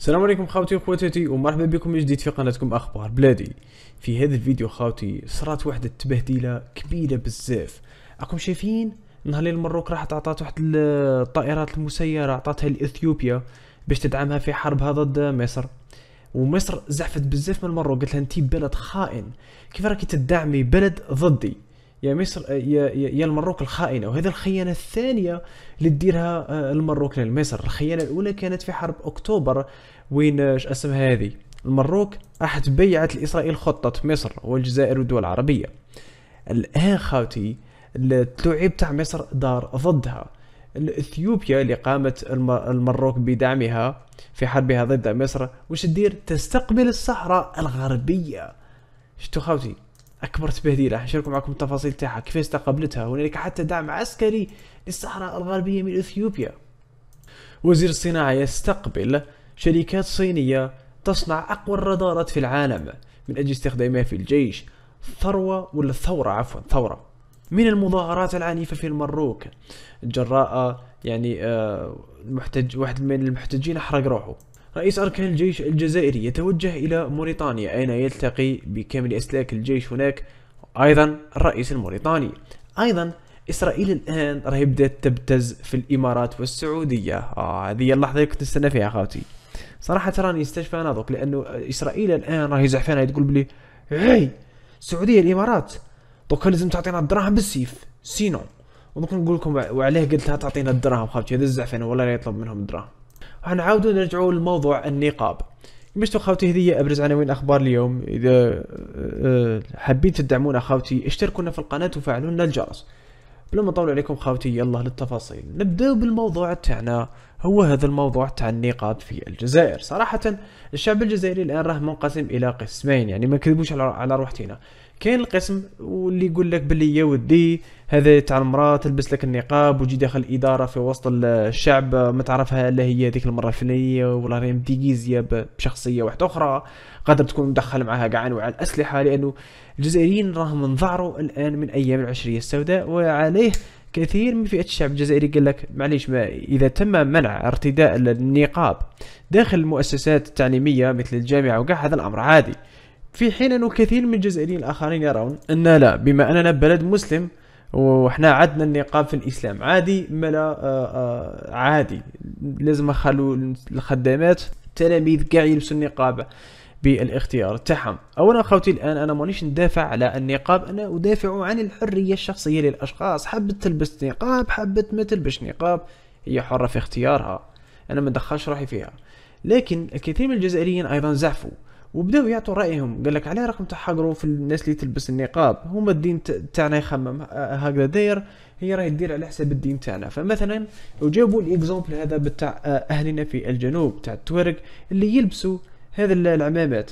السلام عليكم خاوتي وخواتاتي ومرحبا بكم من جديد في قناتكم اخبار بلادي في هذا الفيديو خاوتي صرات واحد التبهديله كبيره بزاف راكم شايفين نهار اللي المروك راحت عطات واحد الطائرات المسيره عطاتها لاثيوبيا باش تدعمها في حربها ضد مصر ومصر زعفت بزاف من المروك قالت لها انت بلد خائن كيف راكي تدعمي بلد ضدي يا مصر آه، يا يا المروك الخائنه وهذا الخيانه الثانيه اللي ديرها آه، المروك لمصر الخيانه الاولى كانت في حرب اكتوبر وين اش آه، اسمها هذه المروك راحت بيعت لاسرائيل خطه مصر والجزائر والدول العربيه الان خاوتي اللعب تاع مصر دار ضدها اثيوبيا اللي قامت المروك بدعمها في حربها ضد مصر وش تدير تستقبل الصحراء الغربيه شتو خاوتي اكبر راح نشارك معكم التفاصيل تاعها كيف استقبلتها هنالك حتى دعم عسكري للصحراء الغربيه من اثيوبيا وزير الصناعه يستقبل شركات صينيه تصنع اقوى الرادارات في العالم من اجل استخدامها في الجيش ثروه ولا ثوره عفوا ثوره من المظاهرات العنيفه في المروك جراء يعني آه محتج واحد من المحتجين احرق روحه رئيس أركان الجيش الجزائري يتوجه إلى موريتانيا أين يلتقي بكامل أسلاك الجيش هناك أيضا الرئيس الموريتاني أيضا إسرائيل الآن راهي بدأت تبتز في الإمارات والسعودية آه هذه اللحظة اللي كنت نستنى فيها خاوتي صراحة راني استشفى أنا دوك لأنه إسرائيل الآن راهي زعفانة تقول بلي هاي السعودية الإمارات دوك لازم تعطينا الدراهم بالسيف سينو ودوك نقول لكم وعلاه قلت لها تعطينا الدراهم خاوتي هذا الزعفان والله لا يطلب منهم الدراهم حنعاودوا نرجعوا لموضوع النقاب مشتو خاوتي هذه ابرز عناوين اخبار اليوم اذا آه، حابين تدعمونا خاوتي اشتركونا في القناه وفعلوا لنا الجرس بلا ما نطول عليكم خاوتي يلا للتفاصيل نبداو بالموضوع تاعنا هو هذا الموضوع تاع النقاب في الجزائر صراحة الشعب الجزائري الآن راه منقسم إلى قسمين يعني ما نكذبوش على روحتينا كاين القسم واللي يقول لك بلي يا ودي هذا تاع المراه تلبس لك النقاب وتجي داخل الاداره في وسط الشعب ما تعرفها الا هي هذيك المره الفلانيه ولا راهي مديكيزيه بشخصيه واحده اخرى قادر تكون مدخل معها كاع انواع الاسلحه لانه الجزائريين راهم انذعروا الان من ايام العشريه السوداء وعليه كثير من فئه الشعب الجزائري قال لك معليش ما اذا تم منع ارتداء النقاب داخل المؤسسات التعليميه مثل الجامعه وكاع هذا الامر عادي في حين انه كثير من الجزائريين الآخرين يرون أن لا بما أننا بلد مسلم وحنا عندنا النقاب في الاسلام عادي ملا آه، آه، عادي لازم نخلو الخدامات التلاميذ كاع يلبسوا النقاب بالاختيار تاعهم اولا خوتي الان انا مانيش ندافع على النقاب انا ادافع عن الحريه الشخصيه للاشخاص حبت تلبس نقاب حبت ما تلبس نقاب هي حره في اختيارها انا ما ندخلش روحي فيها لكن الكثير من الجزائريين ايضا زعفوا وبداو يعطوا رايهم قال لك علاه راكم تحقروا في الناس اللي تلبس النقاب هما الدين تاعنا يخمم آه، هكذا داير هي راهي دير على حساب الدين تاعنا فمثلا وجابوا الاكزومبل هذا بتاع آه، اهلنا في الجنوب تاع التوارق اللي يلبسوا هذا العمامات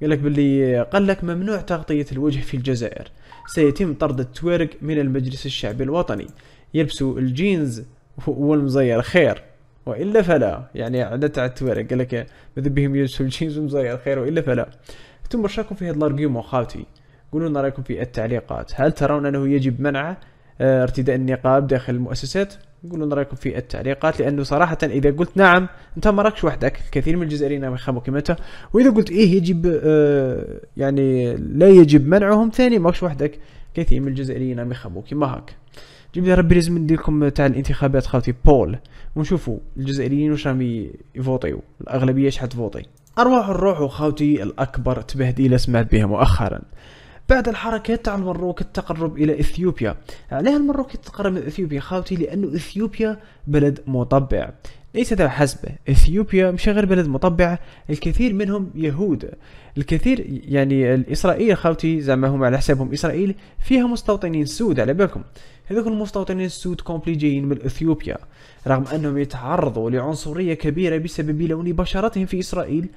قال لك باللي قال لك ممنوع تغطيه الوجه في الجزائر سيتم طرد التوارق من المجلس الشعبي الوطني يلبسوا الجينز والمزير خير والا فلا يعني على تاع التوالي قال لك ماذا بهم يوسف الجينز ومزير خير والا فلا انتم واش راكم في هذا الارغيومون خاوتي قولوا لنا رايكم في التعليقات هل ترون انه يجب منع آه، ارتداء النقاب داخل المؤسسات قولوا لنا رايكم في التعليقات لانه صراحه اذا قلت نعم انت ما راكش وحدك كثير من الجزائريين يخافوا كما انت واذا قلت ايه يجب آه يعني لا يجب منعهم ثاني ماكش وحدك كثير من الجزائريين يخافوا كما هاك جيب لي ربي لازم ندير لكم تاع الانتخابات خاوتي بول ونشوفوا الجزائريين واش راهم يفوطيو الاغلبيه اش تفوطي ارواح الروح خاوتي الاكبر تبهديله سمعت بها مؤخرا بعد الحركات تاع المروك التقرب الى اثيوبيا علاه المروك يتقرب من اثيوبيا خاوتي لانه اثيوبيا بلد مطبع ليس تاع حسب اثيوبيا مش غير بلد مطبع الكثير منهم يهود الكثير يعني الاسرائيل خاوتي زعما هم على حسابهم اسرائيل فيها مستوطنين سود على بالكم هذوك المستوطنين السود كومبلي جايين من اثيوبيا رغم انهم يتعرضوا لعنصريه كبيره بسبب لون بشرتهم في اسرائيل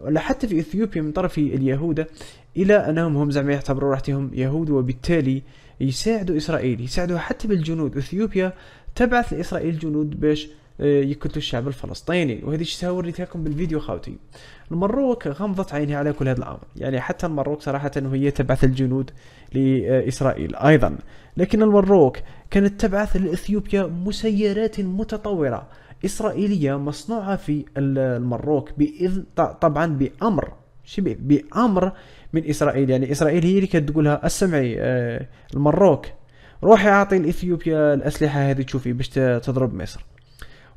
ولا حتى في اثيوبيا من طرف اليهود الى انهم هم زعما يعتبروا راحتهم يهود وبالتالي يساعدوا اسرائيل يساعدوا حتى بالجنود اثيوبيا تبعث لاسرائيل جنود باش آه، يقتلوا الشعب الفلسطيني وهذا الشيء وريت لكم بالفيديو خاوتي المروك غمضت عينها على كل هذا الامر يعني حتى المروك صراحه وهي تبعث الجنود لاسرائيل ايضا لكن المروك كانت تبعث لاثيوبيا مسيرات متطوره اسرائيليه مصنوعه في المروك باذن طبعا بامر شبه بامر من اسرائيل يعني اسرائيل هي اللي كتقولها اسمعي آه، المروك روحي اعطي لاثيوبيا الاسلحه هذه تشوفي باش تضرب مصر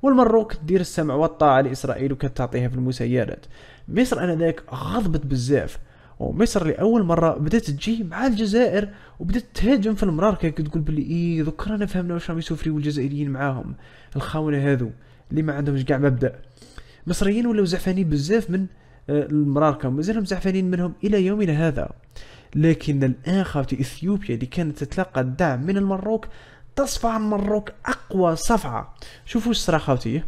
والمروك كدير السمع والطاعة لإسرائيل وكتعطيها في المسيرات مصر آنذاك غضبت بزاف ومصر لأول مرة بدات تجي مع الجزائر وبدات تهاجم في المراركة كتقول بلي إيه ذكرنا رانا فهمنا واش راهم يسوفريو الجزائريين معاهم الخاونة هذو اللي ما عندهمش كاع مبدأ المصريين ولاو زعفانين بزاف من آه، المراركة مازالهم زعفانين منهم إلى يومنا هذا لكن الآن خاوتي إثيوبيا اللي كانت تتلقى الدعم من المروك تصفع صفعة مروك اقوى صفعة شوفوا ايش صرا خاوتي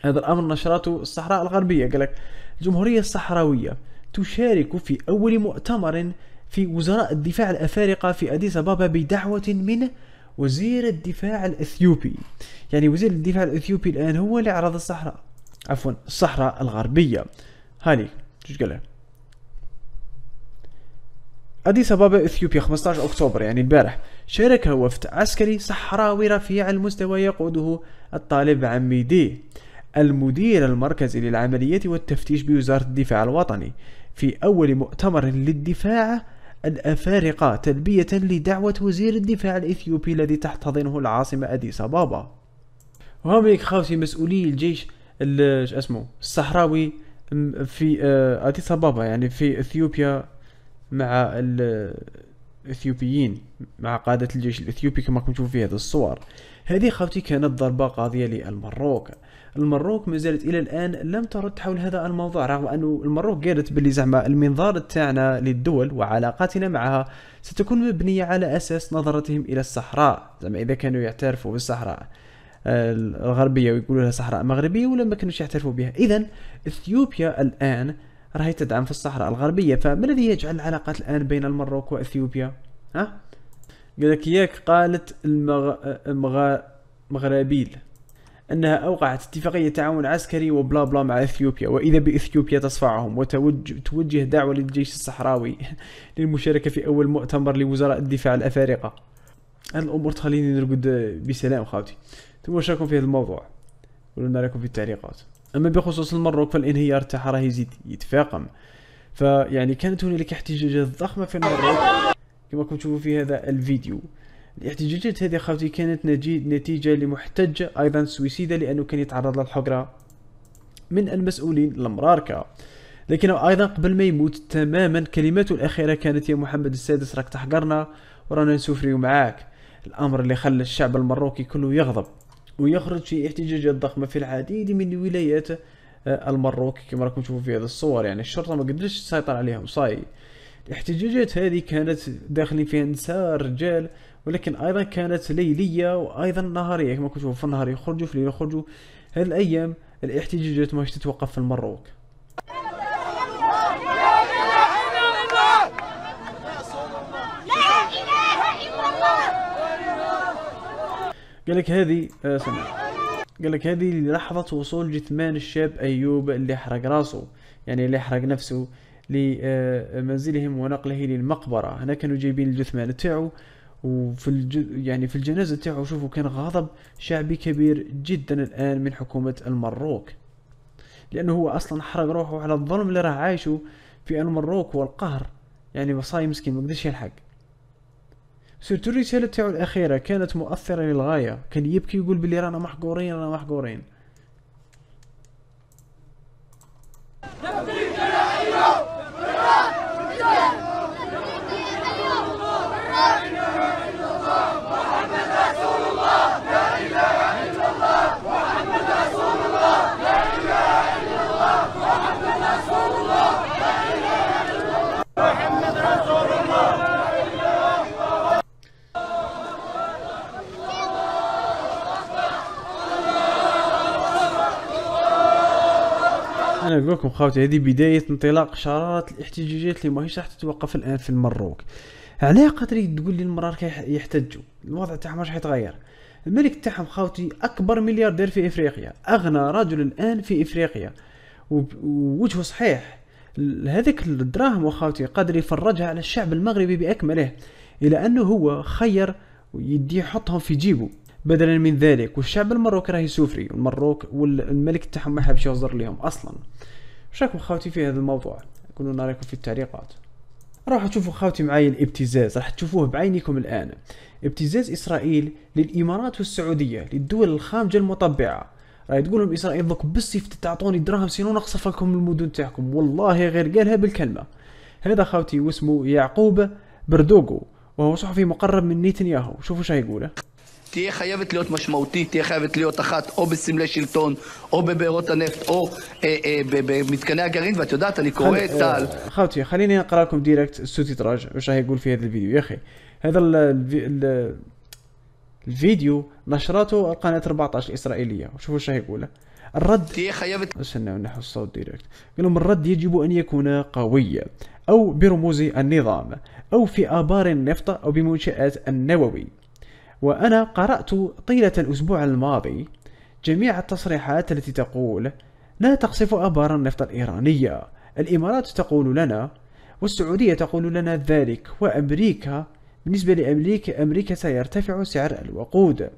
هذا الامر نشرته الصحراء الغربية قالك الجمهورية الصحراوية تشارك في اول مؤتمر في وزراء الدفاع الافارقة في اديس ابابا بدعوة من وزير الدفاع الاثيوبي يعني وزير الدفاع الاثيوبي الان هو اللي عرض الصحراء عفوا الصحراء الغربية هاني شو قال أديس أبابا إثيوبيا 15 أكتوبر يعني البارح شارك وفد عسكري صحراوي رفيع المستوى يقوده الطالب عمي دي المدير المركزي للعمليات والتفتيش بوزارة الدفاع الوطني في أول مؤتمر للدفاع الأفارقة تلبية لدعوة وزير الدفاع الإثيوبي الذي تحتضنه العاصمة أديس أبابا وهم خاوتي مسؤولي الجيش اسمه الصحراوي في آه، أديس أبابا يعني في إثيوبيا مع الاثيوبيين مع قادة الجيش الاثيوبي كما راكم تشوفوا في هذه الصور هذه خاوتي كانت ضربة قاضية للمروك المروك ما زالت الى الان لم ترد حول هذا الموضوع رغم انه المروك قالت باللي زعما المنظار تاعنا للدول وعلاقاتنا معها ستكون مبنيه على اساس نظرتهم الى الصحراء زعما اذا كانوا يعترفوا بالصحراء الغربيه ويقولوا لها صحراء مغربيه ولا ما كانوش يعترفوا بها اذا اثيوبيا الان راهي تدعم في الصحراء الغربية فما الذي يجعل العلاقات الآن بين المروك وأثيوبيا ها قال لك ياك قالت المغ... المغ... مغربيل أنها أوقعت اتفاقية تعاون عسكري وبلا بلا مع إثيوبيا وإذا بإثيوبيا تصفعهم وتوجه دعوة للجيش الصحراوي للمشاركة في أول مؤتمر لوزراء الدفاع الأفارقة هذه الأمور تخليني نرقد بسلام خاوتي تم رايكم في هذا الموضوع قولوا لنا في التعليقات اما بخصوص المروك فالانهيار تاعها راه يزيد يتفاقم فيعني كانت هنالك احتجاجات ضخمه في المروك كما كنتم تشوفوا في هذا الفيديو الاحتجاجات هذه خاوتي كانت نتيجة لمحتج أيضا سويسيدا لأنه كان يتعرض للحقرة من المسؤولين المراركة لكنه أيضا قبل ما يموت تماما كلماته الأخيرة كانت يا محمد السادس راك تحقرنا ورانا نسوفريو معاك الأمر اللي خلى الشعب المروكي كله يغضب ويخرج في احتجاجات ضخمة في العديد من ولايات آه، المروك كما راكم تشوفوا في هذه الصور يعني الشرطة ما قدرتش تسيطر عليهم صاي الاحتجاجات هذه كانت داخلين فيها نساء رجال ولكن ايضا كانت ليلية وايضا نهارية كما كنتوا في النهار يخرجوا في الليل يخرجوا هذه الايام الاحتجاجات ماهيش تتوقف في المروك قال لك هذه آه قال لك هذه لحظة وصول جثمان الشاب أيوب اللي حرق راسه يعني اللي حرق نفسه لمنزلهم ونقله للمقبرة هنا كانوا جايبين الجثمان تاعو وفي الج... يعني في الجنازة تاعو شوفوا كان غضب شعبي كبير جدا الآن من حكومة المروك لأنه هو أصلا حرق روحه على الظلم اللي راه عايشه في المروك والقهر يعني بصاي مسكين ما يقدرش يلحق سيرتو الرساله تاعو الاخيره كانت مؤثره للغايه كان يبكي يقول بلي رانا محقورين رانا محقورين نقول لكم خاوتي هذه بدايه انطلاق شراره الاحتجاجات اللي ماهيش راح تتوقف الان في المروك علاه قادر تقول لي المرار يحتجوا الوضع تاعهم راح يتغير الملك تاعهم خاوتي اكبر ملياردير في افريقيا اغنى رجل الان في افريقيا ووجهه صحيح هذاك الدراهم وخاوتي قادر يفرجها على الشعب المغربي باكمله الى انه هو خير يدي يحطهم في جيبه بدلا من ذلك والشعب المروكي راه يسوفري المروك والملك تاعهم ما حبش يهزر ليهم اصلا واش راكم خاوتي في هذا الموضوع قولوا لنا رايكم في التعليقات راح تشوفوا خاوتي معي الابتزاز راح تشوفوه بعينكم الآن ابتزاز إسرائيل للإمارات والسعودية للدول الخامجة المطبعة راهي تقول لهم إسرائيل دوك بالسيف تعطوني دراهم سينو نقصف لكم المدن تاعكم والله غير قالها بالكلمة هذا خاوتي واسمه يعقوب بردوغو وهو صحفي مقرب من نتنياهو شوفوا شو يقوله תהיה חייבת להיות משמעותית, תהיה חייבת להיות אחת או בסמלי שלטון, או בבארות הנפט, או אה, אה, במתקני הגרעין, ואת יודעת, אני קורא את צה"ל. خوتي خليني نقرا لكم ديريكت سوتي تراج واش راه يقول في هذا الفيديو يا اخي هذا الفيديو نشرته قناه 14 الاسرائيليه شوفوا اش يقول الرد استنى نحو الصوت ديريكت قال الرد يجب ان يكون قويا او برموز النظام او في ابار النفط او بمنشات النووي وأنا قرأت طيلة الأسبوع الماضي جميع التصريحات التي تقول لا تقصف أبار النفط الإيرانية الإمارات تقول لنا والسعودية تقول لنا ذلك وأمريكا بالنسبة لأمريكا أمريكا سيرتفع سعر الوقود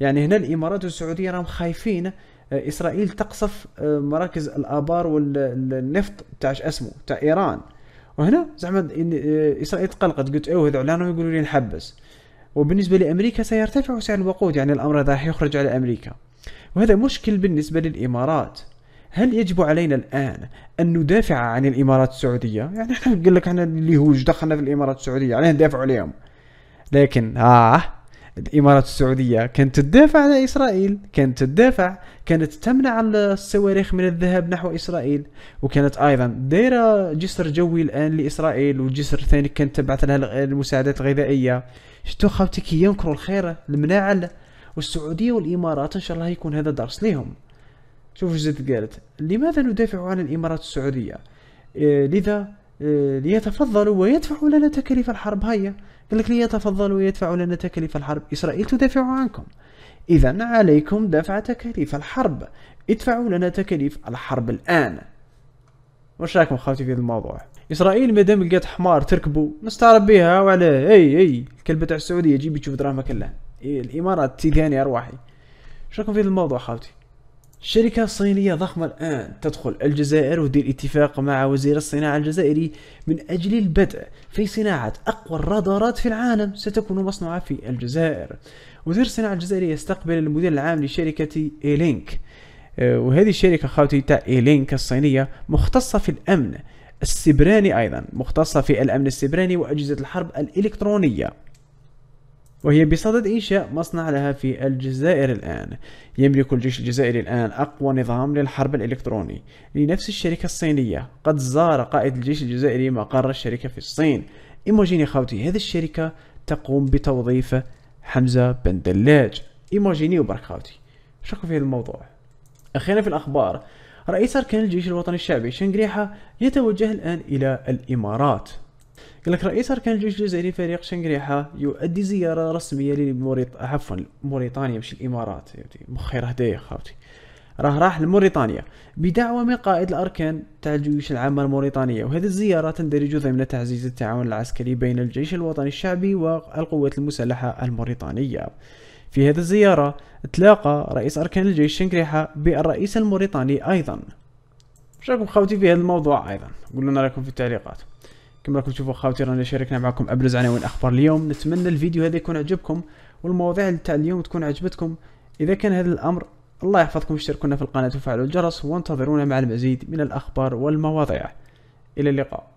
يعني هنا الإمارات والسعودية راهم خايفين آه، إسرائيل تقصف آه، مراكز الآبار والنفط تاع اسمه تاع إيران وهنا زعما آه، إسرائيل تقلقت قلت أوه هذو علانهم يقولوا لي نحبس وبالنسبة لأمريكا سيرتفع سعر الوقود يعني الأمر راح يخرج على أمريكا وهذا مشكل بالنسبة للإمارات هل يجب علينا الآن أن ندافع عن الإمارات السعودية؟ يعني احنا نقول لك احنا اللي هو دخلنا في الإمارات السعودية علينا ندافع عليهم لكن آه الامارات السعوديه كانت تدافع على اسرائيل كانت تدافع كانت تمنع الصواريخ من الذهاب نحو اسرائيل وكانت ايضا دايره جسر جوي الان لاسرائيل وجسر ثاني كانت تبعث لها المساعدات الغذائيه شتو خاوتي كي ينكروا الخير المناعل والسعوديه والامارات ان شاء الله يكون هذا درس ليهم شوفوا زيد قالت لماذا ندافع عن الامارات السعوديه إيه لذا إيه ليتفضلوا ويدفعوا لنا تكاليف الحرب هيا قال لك ليتفضلوا ويدفعوا لنا تكاليف الحرب اسرائيل تدافع عنكم اذا عليكم دفع تكاليف الحرب ادفعوا لنا تكاليف الحرب الان وش رايكم خاوتي في الموضوع اسرائيل مادام لقات حمار تركبو نستعرب بها وعلى اي اي الكلبه تاع السعوديه جيبي تشوف دراما كلها إيه الامارات تيذاني ارواحي شكون في هذا الموضوع خاوتي شركة صينية ضخمة الآن تدخل الجزائر ودير اتفاق مع وزير الصناعة الجزائري من أجل البدء في صناعة أقوى الرادارات في العالم ستكون مصنوعة في الجزائر وزير الصناعة الجزائري يستقبل المدير العام لشركة إيلينك آه، وهذه الشركة خاوتي تاع إيلينك الصينية مختصة في الأمن السبراني أيضا مختصة في الأمن السبراني وأجهزة الحرب الإلكترونية وهي بصدد إنشاء مصنع لها في الجزائر الآن يملك الجيش الجزائري الآن أقوى نظام للحرب الإلكتروني لنفس الشركة الصينية قد زار قائد الجيش الجزائري مقر الشركة في الصين إيموجيني خاوتي هذه الشركة تقوم بتوظيف حمزة بن دلاج إيموجيني وبرك خاوتي شكرا في هذا الموضوع أخيرا في الأخبار رئيس أركان الجيش الوطني الشعبي شنقريحة يتوجه الآن إلى الإمارات قال لك رئيس أركان الجيش الجزائري فريق شنقريحة يؤدي زيارة رسمية لموريط... عفوا موريتانيا مش الإمارات راه هدايا خاوتي راه راح لموريتانيا بدعوة من قائد الأركان تاع الجيوش العامة الموريتانية وهذه الزيارة تندرج ضمن تعزيز التعاون العسكري بين الجيش الوطني الشعبي والقوات المسلحة الموريتانية في هذه الزيارة تلاقى رئيس أركان الجيش شنكريحة بالرئيس الموريتاني أيضا واش خاوتي في هذا الموضوع أيضا قولوا لنا في التعليقات كما راكم تشوفوا خاوتي رانا شاركنا معكم أبرز عناوين أخبار اليوم نتمنى الفيديو هذا يكون عجبكم والمواضيع تاع اليوم تكون عجبتكم إذا كان هذا الأمر الله يحفظكم اشتركونا في القناة وفعلوا الجرس وانتظرونا مع المزيد من الأخبار والمواضيع إلى اللقاء